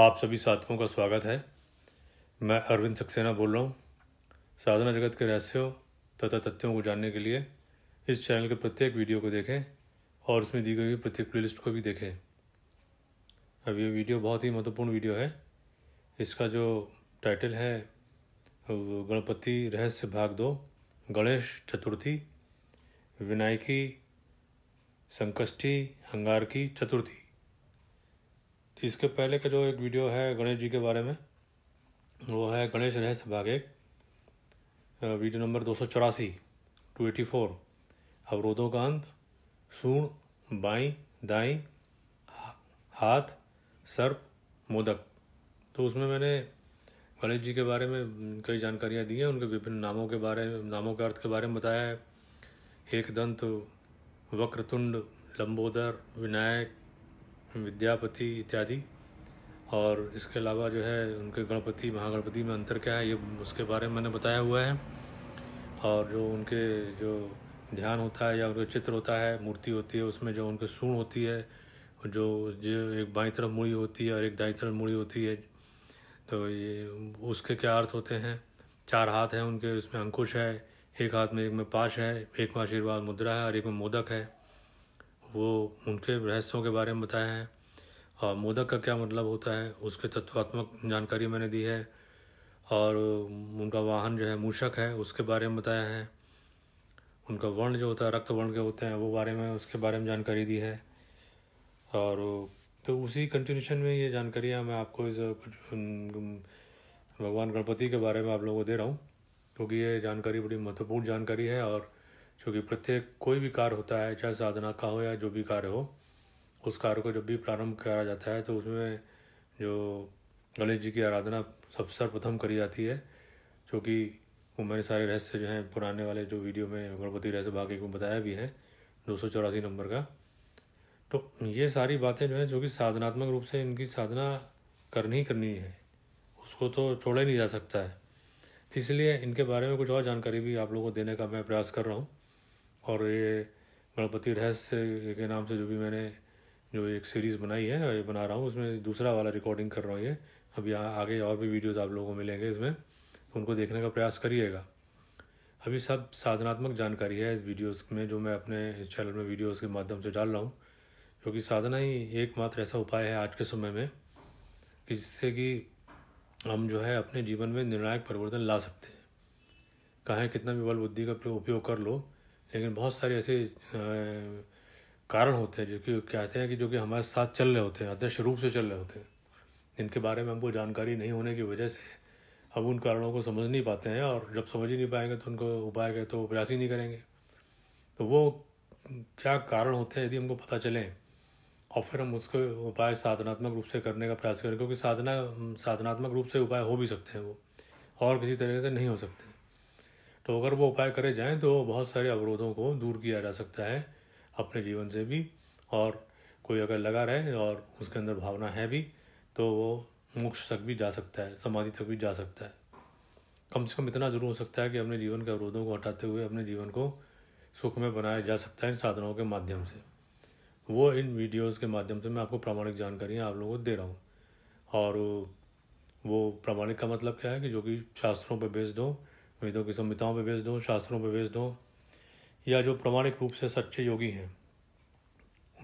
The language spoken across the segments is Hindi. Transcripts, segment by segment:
आप सभी साथियों का स्वागत है मैं अरविंद सक्सेना बोल रहा हूँ साधना जगत के रहस्यों तथा तथ्यों को जानने के लिए इस चैनल के प्रत्येक वीडियो को देखें और उसमें दी गई प्रत्येक प्लेलिस्ट को भी देखें अब ये वीडियो बहुत ही महत्वपूर्ण वीडियो है इसका जो टाइटल है गणपति रहस्य भाग दो गणेश चतुर्थी विनायकी संकष्टी हंगार की चतुर्थी इसके पहले का जो एक वीडियो है गणेश जी के बारे में वो है गणेश रहस्य भाग एक वीडियो नंबर दो सौ चौरासी टू एटी फोर अवरोधों का अंत सूण बाई दाई हाथ सर्प मोदक तो उसमें मैंने गणेश जी के बारे में कई जानकारियाँ दी हैं उनके विभिन्न नामों के बारे में नामों के अर्थ के बारे में बताया है एक दंत वक्रतुंड लंबोदर विनायक विद्यापति इत्यादि और इसके अलावा जो है उनके गणपति महागणपति में अंतर क्या है ये उसके बारे में मैंने बताया हुआ है और जो उनके जो ध्यान होता है या उनका चित्र होता है मूर्ति होती है उसमें जो उनके सूण होती है जो जो एक बाई तरफ मुड़ी होती है और एक दाई तरफ मुड़ी होती है तो ये उसके क्या अर्थ होते हैं चार हाथ हैं उनके उसमें अंकुश है एक हाथ में एक में पाश है एक में आशीर्वाद मुद्रा है और एक में मोदक है वो उनके रहस्यों के बारे में बताया है और मोदक का क्या मतलब होता है उसके तत्वात्मक जानकारी मैंने दी है और उनका वाहन जो है मूषक है उसके बारे में बताया है उनका वर्ण जो होता है रक्त वर्ण के होते हैं वो बारे में उसके बारे में जानकारी दी है और तो उसी कंटिन्यूशन में ये जानकारियाँ मैं आपको इस भगवान गणपति के बारे में आप लोगों को दे रहा हूँ क्योंकि ये जानकारी बड़ी महत्वपूर्ण जानकारी है और क्योंकि प्रत्येक कोई भी कार्य होता है चाहे साधना का हो या जो भी कार्य हो उस कार्य को जब भी प्रारंभ करा जाता है तो उसमें जो गणेश जी की आराधना सब सर्वप्रथम करी जाती है क्योंकि वो मैंने सारे रहस्य जो हैं पुराने वाले जो वीडियो में गणपति रहस्य भाग्य को बताया भी है दो सौ चौरासी नंबर का तो ये सारी बातें जो हैं जो कि साधनात्मक रूप से इनकी साधना करनी ही करनी है उसको तो छोड़ा ही नहीं जा सकता है इसलिए इनके बारे में कुछ और जानकारी भी आप लोगों को देने का मैं प्रयास कर रहा हूँ और ये गणपति रहस्य के नाम से जो भी मैंने जो एक सीरीज़ बनाई है ये बना रहा हूँ उसमें दूसरा वाला रिकॉर्डिंग कर रहा हूँ ये अब यहाँ आगे और भी वीडियोज़ आप लोगों को मिलेंगे इसमें उनको देखने का प्रयास करिएगा अभी सब साधनात्मक जानकारी है इस वीडियोस में जो मैं अपने चैनल में वीडियोस के माध्यम से डाल रहा हूँ क्योंकि साधना ही एकमात्र ऐसा उपाय है आज के समय में कि जिससे कि हम जो है अपने जीवन में निर्णायक परिवर्तन ला सकते हैं कहें कितना भी बल बुद्धि का उपयोग कर लो लेकिन बहुत सारे ऐसे कारण होते हैं जो कि कहते हैं कि जो कि हमारे साथ चल रहे होते हैं आदर्श रूप से चल रहे होते हैं इनके बारे में हमको जानकारी नहीं होने की वजह से हम उन कारणों को समझ नहीं पाते हैं और जब समझ ही नहीं पाएंगे तो उनको उपाय के तो प्रयास ही नहीं करेंगे तो वो क्या कारण होते हैं यदि हमको पता चलें और फिर हम उसके उपाय साधनात्मक रूप से करने का प्रयास करें क्योंकि साधना साधनात्मक रूप से उपाय हो भी सकते हैं वो और किसी तरीके से नहीं हो सकते तो अगर वो उपाय करे जाएं तो बहुत सारे अवरोधों को दूर किया जा सकता है अपने जीवन से भी और कोई अगर लगा रहे और उसके अंदर भावना है भी तो वो मोक्ष तक भी जा सकता है समाधि तक भी जा सकता है कम से कम इतना जरूर हो सकता है कि अपने जीवन के अवरोधों को हटाते हुए अपने जीवन को सुख में बनाया जा सकता है इन साधनों के माध्यम से वो इन वीडियोस के माध्यम से मैं आपको प्रामाणिक जानकारियाँ आप लोगों को दे रहा हूँ और वो प्रामाणिक का मतलब क्या है कि जो कि शास्त्रों पर बेस्ड हो वेदों की संहिताओं पर भेज दूँ शास्त्रों पर भेज दूँ या जो प्रमाणिक रूप से सच्चे योगी हैं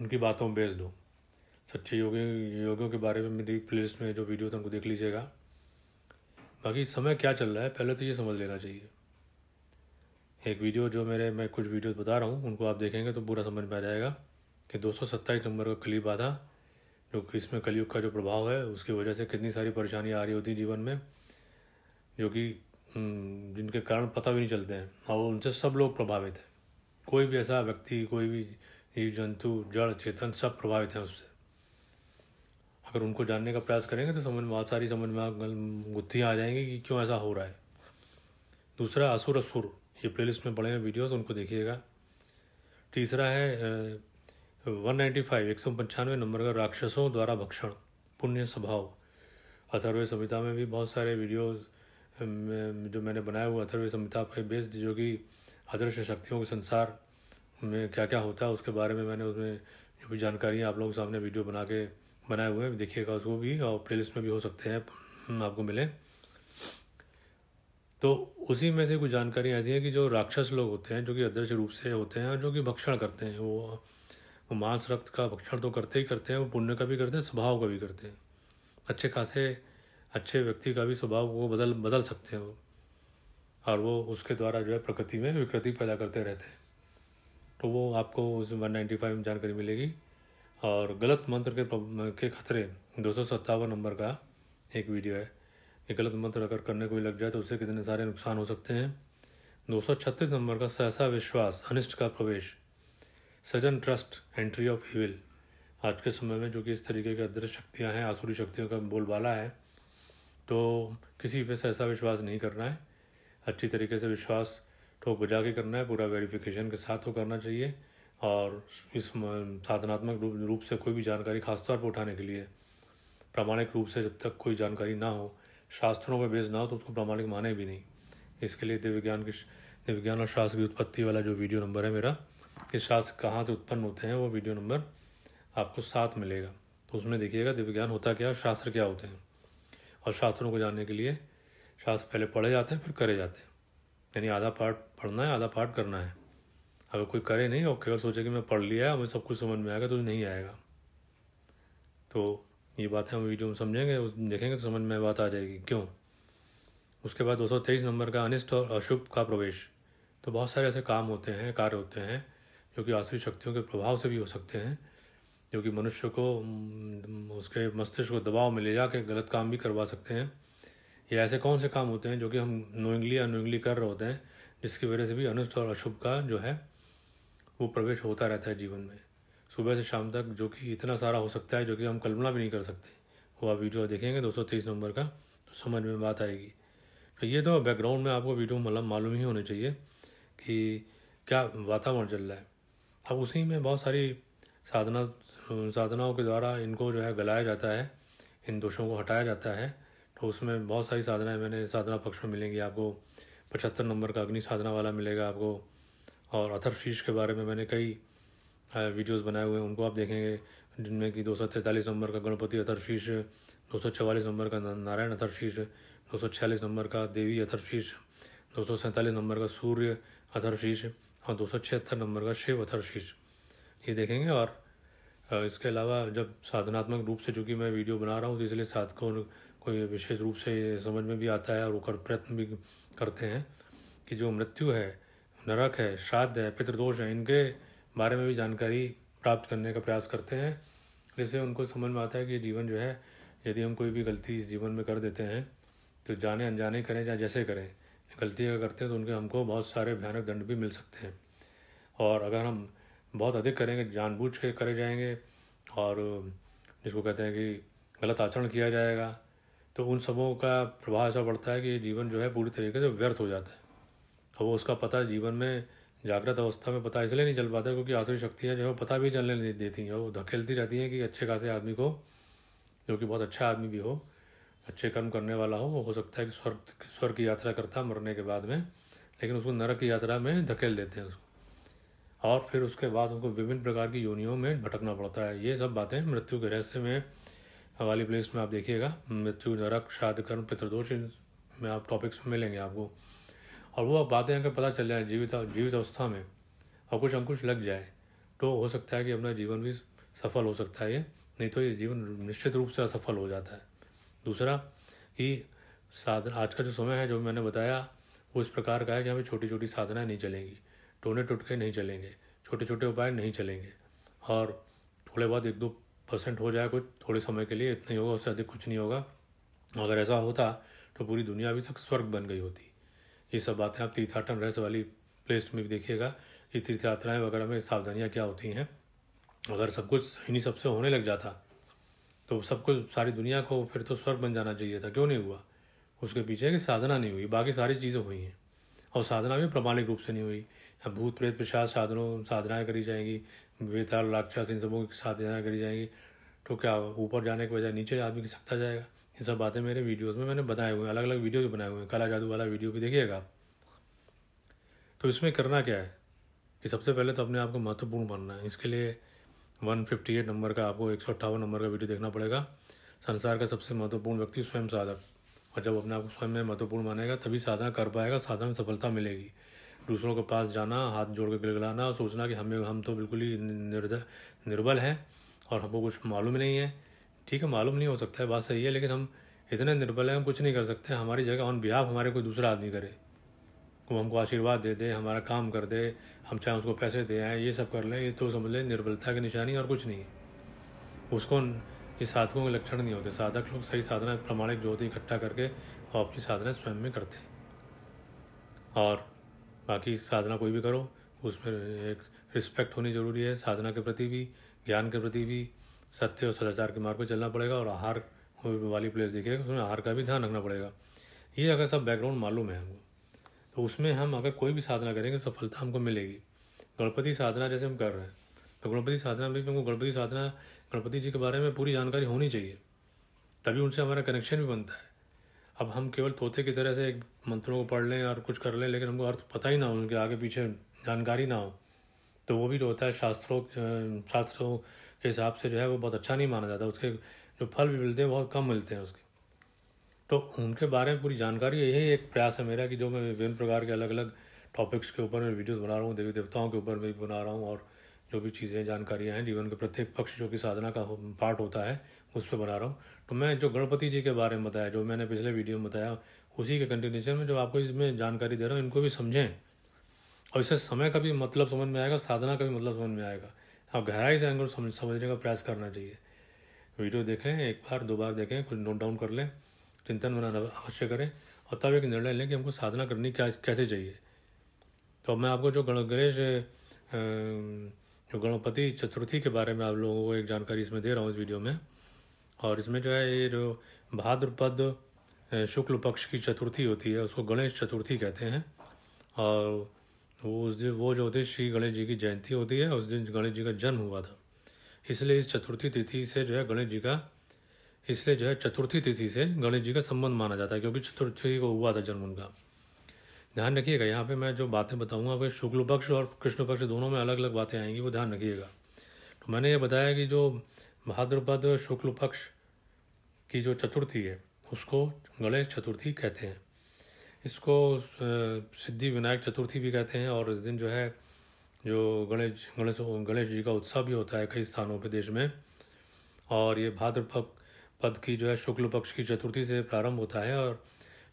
उनकी बातों में भेज दूँ सच्चे योगी योगियों के बारे में मेरी प्ले में जो वीडियो थे उनको देख लीजिएगा बाकी समय क्या चल रहा है पहले तो ये समझ लेना चाहिए एक वीडियो जो मेरे मैं कुछ वीडियो बता रहा हूँ उनको आप देखेंगे तो पूरा समझ में आ जाएगा कि दो नंबर का क्लिप आता जो इसमें कलयुग का जो प्रभाव है उसकी वजह से कितनी सारी परेशानियाँ आ रही होती जीवन में जो कि हम्म, जिनके कारण पता भी नहीं चलते हैं और हाँ, उनसे सब लोग प्रभावित हैं कोई भी ऐसा व्यक्ति कोई भी जीव जंतु जड़ चेतन सब प्रभावित हैं उससे अगर उनको जानने का प्रयास करेंगे तो समझ में बहुत सारी समझ में गुत्थियाँ आ जाएंगी कि क्यों ऐसा हो रहा है दूसरा असुर असुर ये प्ले में पड़े हैं वीडियोज उनको देखिएगा तीसरा है वन नाइन्टी फाइव एक सौ पंचानवे नंबर का राक्षसों द्वारा भक्षण पुण्य स्वभाव अथर्व संहिता में भी बहुत सारे वीडियोज़ जो मैंने बनाया हुआ अथर्व संहिता पर बेस्ड जो कि आदर्श शक्तियों के संसार में क्या क्या होता है उसके बारे में मैंने उसमें जो भी जानकारी आप लोगों के सामने वीडियो बना के बनाए हुए हैं देखिएगा उसको भी और प्ले में भी हो सकते हैं आपको मिले तो उसी में से कुछ जानकारी ऐसी है कि जो राक्षस लोग होते हैं जो कि अदृश्य रूप से होते हैं और जो कि भक्षण करते हैं वो वो मांस रक्त का भक्षण तो करते ही करते हैं वो पुण्य का भी करते हैं स्वभाव का भी करते हैं अच्छे खासे अच्छे व्यक्ति का भी स्वभाव वो बदल बदल सकते हैं और वो उसके द्वारा जो है प्रकृति में विकृति पैदा करते रहते हैं तो वो आपको उस वन नाइन्टी फाइव में जानकारी मिलेगी और गलत मंत्र के के खतरे दो सौ सत्तावन नंबर का एक वीडियो है कि गलत मंत्र अगर करने को लग जाए तो उससे कितने सारे नुकसान हो सकते हैं दो सौ छत्तीस नंबर का सहसा विश्वास अनिष्ट का प्रवेश सजन ट्रस्ट एंट्री ऑफ ईविल आज के समय में जो कि इस तरीके की अदृश्य शक्तियाँ हैं आसुरी शक्तियों का बोलबाला है तो किसी पे ऐसा विश्वास नहीं करना है अच्छी तरीके से विश्वास ठोक बजा के करना है पूरा वेरिफिकेशन के साथ वो करना चाहिए और इस साधनात्मक रूप रूप से कोई भी जानकारी खासतौर पर उठाने के लिए प्रामाणिक रूप से जब तक कोई जानकारी ना हो शास्त्रों पर बेस ना हो तो उसको प्रामाणिक माने भी नहीं इसके लिए दिव्यज्ञान की दिव्यज्ञान और शास्त्र की उत्पत्ति वाला जो वीडियो नंबर है मेरा कि शास्त्र कहाँ से उत्पन्न होते हैं वो वीडियो नंबर आपको साथ मिलेगा तो उसमें देखिएगा दिव्यज्ञान होता क्या और शास्त्र क्या होते हैं और शास्त्रों को जानने के लिए शास्त्र पहले पढ़े जाते हैं फिर करे जाते हैं यानी आधा पाठ पढ़ना है आधा पाठ करना है अगर कोई करे नहीं और केवल सोचे कि मैं पढ़ लिया मुझे सब कुछ समझ में आएगा तो नहीं आएगा तो ये बात है हम वीडियो में समझेंगे उस देखेंगे तो समझ में बात आ जाएगी क्यों उसके बाद दो नंबर का अनिष्ट और अशुभ का प्रवेश तो बहुत सारे ऐसे काम होते हैं कार्य होते हैं जो कि आसुरी शक्तियों के प्रभाव से भी हो सकते हैं जो कि मनुष्य को उसके मस्तिष्क को दबाव में ले जाके गलत काम भी करवा सकते हैं या ऐसे कौन से काम होते हैं जो कि हम नोइंगली अनोइंगली कर रहे होते हैं जिसकी वजह से भी अनुष्ट और अशुभ का जो है वो प्रवेश होता रहता है जीवन में सुबह से शाम तक जो कि इतना सारा हो सकता है जो कि हम कल्पना भी नहीं कर सकते वो आप वीडियो देखेंगे दो नंबर का तो समझ में बात आएगी तो ये तो बैकग्राउंड में आपको वीडियो मतलब मालूम ही होना चाहिए कि क्या वातावरण चल रहा है अब उसी में बहुत सारी साधना साधनाओं के द्वारा इनको जो है गलाया जाता है इन दोषों को हटाया जाता है तो उसमें बहुत सारी साधनाएं मैंने साधना पक्ष में मिलेंगी आपको पचहत्तर नंबर का अग्नि साधना वाला मिलेगा आपको और अथर शीश के बारे में मैंने कई वीडियोस बनाए हुए हैं उनको आप देखेंगे जिनमें कि दो नंबर का गणपति अथर शीश दो नंबर का नारायण अथर शीश दो नंबर का देवी अथर शीश दो नंबर का सूर्य अथर शीश और दो नंबर का शिव अथर शीश ये देखेंगे और इसके अलावा जब साधनात्मक रूप से चूँकि मैं वीडियो बना रहा हूँ तो इसलिए साधकों को विशेष रूप से समझ में भी आता है और वो कर प्रयत्न भी करते हैं कि जो मृत्यु है नरक है श्राद्ध है पितृदोष है इनके बारे में भी जानकारी प्राप्त करने का प्रयास करते हैं जिससे उनको समझ में आता है कि जीवन जो है यदि हम कोई भी गलती इस जीवन में कर देते हैं तो जाने अनजाने करें या जैसे करें गलती अगर करते हैं तो उनके हमको बहुत सारे भयानक दंड भी मिल सकते हैं और अगर हम बहुत अधिक करेंगे जानबूझ के करे जाएंगे और जिसको कहते हैं कि गलत आचरण किया जाएगा तो उन सबों का प्रभाव ऐसा पड़ता है कि जीवन जो है पूरी तरीके से व्यर्थ हो जाता है और वो उसका पता जीवन में जागृत अवस्था में पता इसलिए नहीं चल पाता क्योंकि आसुरी शक्तियाँ जो है पता भी चलने नहीं देती हैं वो धकेलती रहती हैं कि अच्छे खासे आदमी को जो कि बहुत अच्छा आदमी भी हो अच्छे कर्म करने वाला हो वो हो सकता है कि स्वर्ग स्वर्ग की यात्रा करता मरने के बाद में लेकिन उसको नरक की यात्रा में धकेल देते हैं उसको और फिर उसके बाद उनको विभिन्न प्रकार की योनियों में भटकना पड़ता है ये सब बातें मृत्यु के रहस्य में वाली प्लेस में आप देखिएगा मृत्यु नरक शाद कर्म पितृदोष में आप टॉपिक्स में मिलेंगे आपको और वो आप बातें अगर पता चल जाए जीवित जीवित अवस्था में और कुछ अंकुश लग जाए तो हो सकता है कि अपना जीवन भी सफल हो सकता है ये नहीं तो ये जीवन निश्चित रूप से असफल हो जाता है दूसरा कि साधना आज का जो समय है जो मैंने बताया वो इस प्रकार का है कि हमें छोटी छोटी साधनाएँ नहीं चलेंगी टोने टुटके नहीं चलेंगे छोटे छोटे उपाय नहीं चलेंगे और थोड़े बहुत एक दो परसेंट हो जाए कुछ थोड़े समय के लिए इतना ही होगा उससे अधिक कुछ नहीं होगा अगर ऐसा होता तो पूरी दुनिया अभी तक स्वर्ग बन गई होती ये सब बातें आप तीर्थाटन रहस्य वाली प्लेस में भी देखिएगा ये तीर्थ यात्राएँ वगैरह में सावधानियाँ क्या होती हैं अगर सब कुछ इन्हीं सबसे होने लग जाता तो सब कुछ सारी दुनिया को फिर तो स्वर्ग बन जाना चाहिए था क्यों नहीं हुआ उसके पीछे कि साधना नहीं हुई बाकी सारी चीज़ें हुई हैं और साधना भी प्रमाणिक रूप से नहीं हुई भूत प्रेत पिशाच साधनों साधनाएँ करी जाएंगी वेताल राक्षस इन सबों की साधनाएँ करी जाएंगी तो क्या ऊपर जाने के बजाय नीचे आदमी की सकता जाएगा ये सब बातें मेरे वीडियोज़ में मैंने बनाए हुए हैं अलग अलग वीडियो भी बनाए हुए हैं काला जादू वाला वीडियो भी देखिएगा तो इसमें करना क्या है कि सबसे पहले तो अपने आप को महत्वपूर्ण बनना है इसके लिए वन फिफ्टी एट नंबर का आपको एक सौ अट्ठावन नंबर का वीडियो देखना पड़ेगा संसार का सबसे महत्वपूर्ण व्यक्ति स्वयं साधक और जब अपने आप को स्वयं में महत्वपूर्ण मानेगा तभी साधना कर पाएगा साधना में सफलता मिलेगी दूसरों के पास जाना हाथ जोड़ के गिलगिलाना और सोचना कि हमें हम तो बिल्कुल ही निर्बल हैं और हमको कुछ मालूम नहीं है ठीक है मालूम नहीं हो सकता है बात सही है लेकिन हम इतने निर्बल हैं हम कुछ नहीं कर सकते हमारी जगह ऑन बिहाफ हमारे कोई दूसरा आदमी करे वो हमको आशीर्वाद दे दे हमारा काम कर दे हम चाहे उसको पैसे दे आए ये सब कर लें ये तो समझ लें निर्बलता की निशानी और कुछ नहीं है उसको ये साधकों के लक्षण नहीं होते साधक लोग सही साधना प्रमाणिक जो होती इकट्ठा करके और अपनी साधना स्वयं में करते हैं और बाकी साधना कोई भी करो उसमें एक रिस्पेक्ट होनी ज़रूरी है साधना के प्रति भी ज्ञान के प्रति भी सत्य और सदाचार के मार्ग पर चलना पड़ेगा और आहार वाली प्लेस दिखेगा उसमें आहार का भी ध्यान रखना पड़ेगा ये अगर सब बैकग्राउंड मालूम है हमको तो उसमें हम अगर कोई भी साधना करेंगे सफलता हमको मिलेगी गणपति साधना जैसे हम कर रहे हैं तो गणपति साधना में भी हमको गणपति साधना गणपति जी के बारे में पूरी जानकारी होनी चाहिए तभी उनसे हमारा कनेक्शन भी बनता है अब हम केवल तोते की तरह से एक मंत्रों को पढ़ लें और कुछ कर लें लेकिन हमको अर्थ पता ही ना हो उनके आगे पीछे जानकारी ना हो तो वो भी जो होता है शास्त्रों शास्त्रों के हिसाब से जो है वो बहुत अच्छा नहीं माना जाता उसके जो फल भी मिलते हैं बहुत कम मिलते हैं उसके तो उनके बारे में पूरी जानकारी यही एक प्रयास है मेरा कि जो मैं विभिन्न प्रकार के अलग अलग टॉपिक्स के ऊपर मैं वीडियोज़ बना रहा हूँ देवी देवताओं के ऊपर भी बना रहा हूँ और जो भी चीज़ें जानकारियाँ हैं जीवन के प्रत्येक पक्ष जो कि साधना का पार्ट होता है उस पर बना रहा हूँ तो मैं जो गणपति जी के बारे में बताया जो मैंने पिछले वीडियो में बताया उसी के कंटिन्यूशन में जो आपको इसमें जानकारी दे रहा हूँ इनको भी समझें और इससे समय का भी मतलब समझ में आएगा साधना का भी मतलब समझ में आएगा आप गहराई से एंगल समझ समझने का प्रयास करना चाहिए वीडियो देखें एक बार दो बार देखें कुछ नोट डाउन कर लें चिंतन बनाना अवश्य करें और तब एक निर्णय लें कि हमको साधना करनी क्या कैसे चाहिए तो मैं आपको जो गणेश जो गणपति चतुर्थी के बारे में आप लोगों को एक जानकारी इसमें दे रहा हूँ इस वीडियो में और इसमें जो है ये जो भाद्रपद शुक्ल पक्ष की चतुर्थी होती है उसको गणेश चतुर्थी कहते हैं और वो उस दिन वो जो होती श्री गणेश जी की जयंती होती है उस दिन गणेश जी का जन्म हुआ था इसलिए इस चतुर्थी तिथि से जो है गणेश जी का इसलिए जो है चतुर्थी तिथि से गणेश जी का संबंध माना जाता है क्योंकि चतुर्थी को हुआ था जन्म उनका ध्यान रखिएगा यहाँ पे मैं जो बातें बताऊँगा वो शुक्ल पक्ष और कृष्ण पक्ष दोनों में अलग अलग बातें आएंगी वो ध्यान रखिएगा तो मैंने ये बताया कि जो भाद्रपद शुक्ल पक्ष की जो चतुर्थी है उसको गणेश चतुर्थी कहते हैं इसको सिद्धि विनायक चतुर्थी भी कहते हैं और इस दिन जो है जो गणेश गणेश गणेश जी का उत्सव भी होता है कई स्थानों पर देश में और ये भाद्रपद पद की जो है शुक्ल पक्ष की चतुर्थी से प्रारंभ होता है और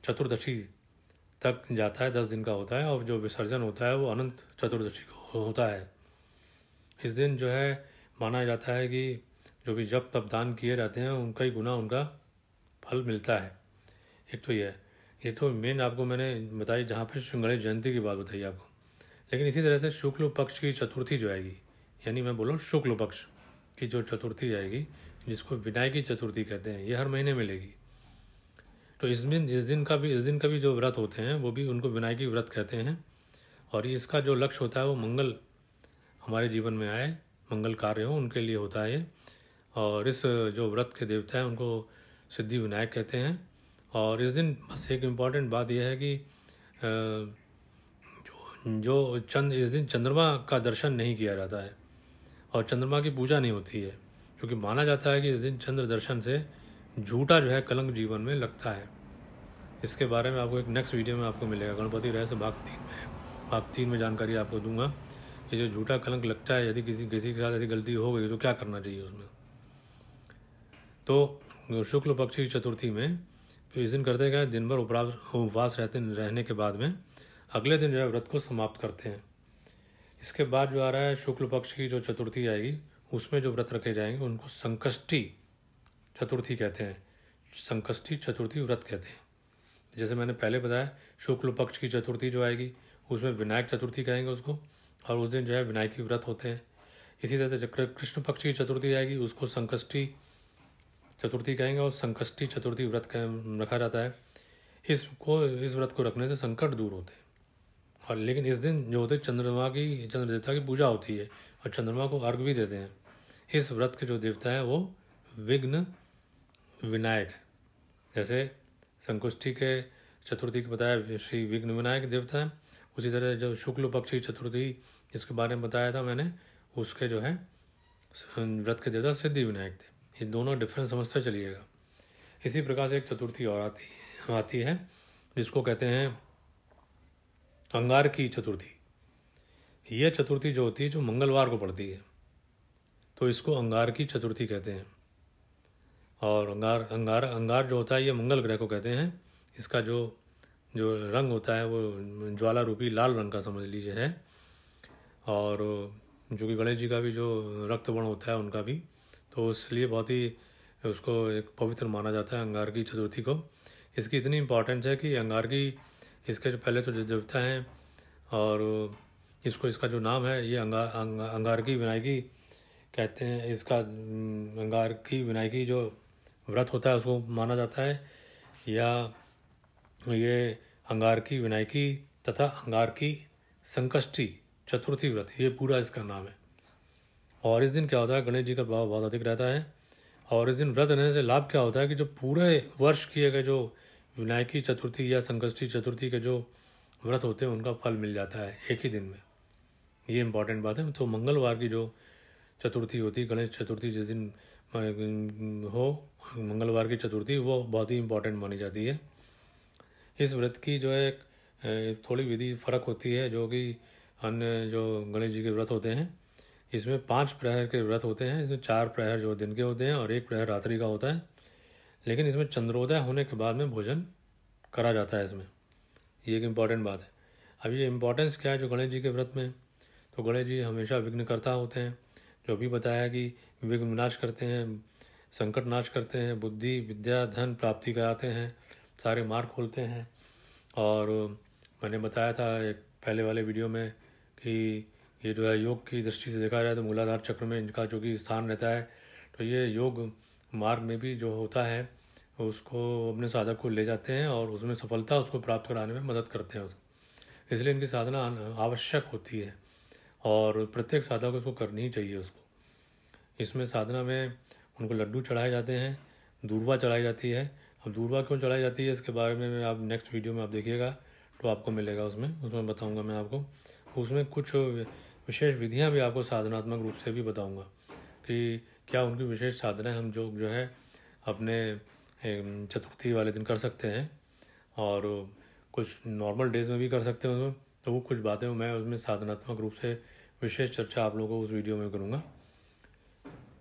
चतुर्दशी तक जाता है दस दिन का होता है और जो विसर्जन होता है वो अनंत चतुर्दशी को होता है इस दिन जो है माना जाता है कि जो भी जब तब दान किए रहते हैं उनका ही गुना उनका फल मिलता है एक तो यह ये तो मेन आपको मैंने बताई जहाँ पर गणेश जयंती की बात बताई आपको लेकिन इसी तरह से शुक्ल पक्ष की चतुर्थी जो आएगी यानी मैं बोलूँ शुक्ल पक्ष की जो चतुर्थी आएगी जिसको विनायक की चतुर्थी कहते हैं ये हर महीने मिलेगी तो इस दिन इस दिन का भी इस दिन का भी जो व्रत होते हैं वो भी उनको विनायकी व्रत कहते हैं और इसका जो लक्ष्य होता है वो मंगल हमारे जीवन में आए मंगल कार्य हो उनके लिए होता है और इस जो व्रत के देवता हैं उनको सिद्धि विनायक कहते हैं और इस दिन बस एक इम्पॉर्टेंट बात यह है कि जो जो चंद इस दिन चंद्रमा का दर्शन नहीं किया जाता है और चंद्रमा की पूजा नहीं होती है क्योंकि माना जाता है कि इस दिन चंद्र दर्शन से झूठा जो है कलंक जीवन में लगता है इसके बारे में आपको एक नेक्स्ट वीडियो में आपको मिलेगा गणपति रहस्य भाग तीन में भाग तीन में जानकारी आपको दूंगा कि जो झूठा कलंक लगता है यदि किसी किसी के साथ ऐसी गलती हो गई तो क्या करना चाहिए उसमें तो शुक्ल पक्ष की चतुर्थी में फिर तो इस दिन करते क्या दिन भर उपरास उपवास रहते रहने के बाद में अगले दिन जो है व्रत को समाप्त करते हैं इसके बाद जो आ रहा है शुक्ल पक्ष की जो चतुर्थी आएगी उसमें जो व्रत रखे जाएंगे उनको संकष्टी चतुर्थी कहते हैं संकष्टी चतुर्थी व्रत कहते हैं जैसे मैंने पहले बताया शुक्ल पक्ष की चतुर्थी जो आएगी उसमें विनायक चतुर्थी कहेंगे उसको और उस दिन जो है विनायक की व्रत होते हैं इसी तरह से कृष्ण पक्ष की चतुर्थी आएगी उसको संकष्टी चतुर्थी कहेंगे और संकष्टी चतुर्थी व्रत कह रखा जाता है इसको इस व्रत को रखने से संकट दूर होते हैं और लेकिन इस दिन जो होते चंद्रमा की चंद्र देवता की पूजा होती है और चंद्रमा को अर्घ भी देते हैं इस व्रत के जो देवता है वो विघ्न विनायक है जैसे संकुष्टि के चतुर्थी को बताया श्री विघ्न विनायक देवता है उसी तरह जो शुक्ल पक्षी चतुर्थी जिसके बारे में बताया था मैंने उसके जो है व्रत के देवता सिद्धि विनायक थे ये दोनों डिफरेंस समझता चलिएगा इसी प्रकार से एक चतुर्थी और आती है आती है जिसको कहते हैं अंगार की चतुर्थी यह चतुर्थी जो होती है जो मंगलवार को पड़ती है तो इसको अंगार की चतुर्थी कहते हैं और अंगार अंगार अंगार जो होता है ये मंगल ग्रह को कहते हैं इसका जो जो रंग होता है वो ज्वाला रूपी लाल रंग का समझ लीजिए है और जो कि गणेश जी का भी जो रक्तवर्ण होता है उनका भी तो इसलिए बहुत ही उसको एक पवित्र माना जाता है अंगारगी चतुर्थी को इसकी इतनी इम्पॉर्टेंस है कि अंगारगी इसके जो पहले तो देवता हैं और इसको इसका जो नाम है ये अंगा अंग, अंगार विनायकी कहते हैं इसका अंगारकी विनायकी जो व्रत होता है उसको माना जाता है या ये अंगारकी विनायकी तथा अंगारकी संकष्टी चतुर्थी व्रत ये पूरा इसका नाम है और इस दिन क्या होता है गणेश जी का प्रभाव बहुत अधिक रहता है और इस दिन व्रत रहने से लाभ क्या होता है कि जो पूरे वर्ष किए गए जो विनायकी चतुर्थी या संकष्टी चतुर्थी के जो व्रत होते हैं उनका फल मिल जाता है एक ही दिन में ये इम्पॉर्टेंट बात है तो मंगलवार की जो चतुर्थी होती है गणेश चतुर्थी जिस दिन हो मंगलवार की चतुर्थी वो बहुत ही इम्पॉर्टेंट मानी जाती है इस व्रत की जो है थोड़ी विधि फ़र्क होती है जो कि अन्य जो गणेश जी के व्रत होते हैं इसमें पांच प्रहर के व्रत होते हैं इसमें चार प्रहर जो दिन के होते हैं और एक प्रहर रात्रि का होता है लेकिन इसमें चंद्रोदय होने के बाद में भोजन करा जाता है इसमें ये एक इम्पॉर्टेंट बात है अब ये इम्पोर्टेंस क्या है जो गणेश जी के व्रत में तो गणेश जी हमेशा विघ्नकर्ता होते हैं जो भी बताया कि विघ्न नाश करते हैं संकट नाश करते हैं बुद्धि विद्या धन प्राप्ति कराते हैं सारे मार्ग खोलते हैं और मैंने बताया था एक पहले वाले वीडियो में कि ये जो है योग की दृष्टि से देखा जाए तो मूलाधार चक्र में इनका जो कि स्थान रहता है तो ये योग मार्ग में भी जो होता है उसको अपने साधक को ले जाते हैं और उसमें सफलता उसको प्राप्त कराने में मदद करते हैं इसलिए इनकी साधना आवश्यक होती है और प्रत्येक साधक को उसको करनी ही चाहिए उसको इसमें साधना में उनको लड्डू चढ़ाए जाते हैं दूरवा चढ़ाई जाती है अब दूरवा क्यों चढ़ाई जाती है इसके बारे में आप नेक्स्ट वीडियो में आप देखिएगा तो आपको मिलेगा उसमें उसमें बताऊँगा मैं आपको उसमें कुछ विशेष विधियाँ भी आपको साधनात्मक रूप से भी बताऊँगा कि क्या उनकी विशेष साधनाएं हम जो जो है अपने चतुर्थी वाले दिन कर सकते हैं और कुछ नॉर्मल डेज में भी कर सकते हैं उसमें तो वो कुछ बातें मैं उसमें साधनात्मक रूप से विशेष चर्चा आप लोगों को उस वीडियो में करूँगा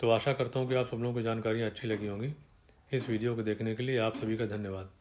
तो आशा करता हूँ कि आप सब लोगों को जानकारियाँ अच्छी लगी होंगी इस वीडियो को देखने के लिए आप सभी का धन्यवाद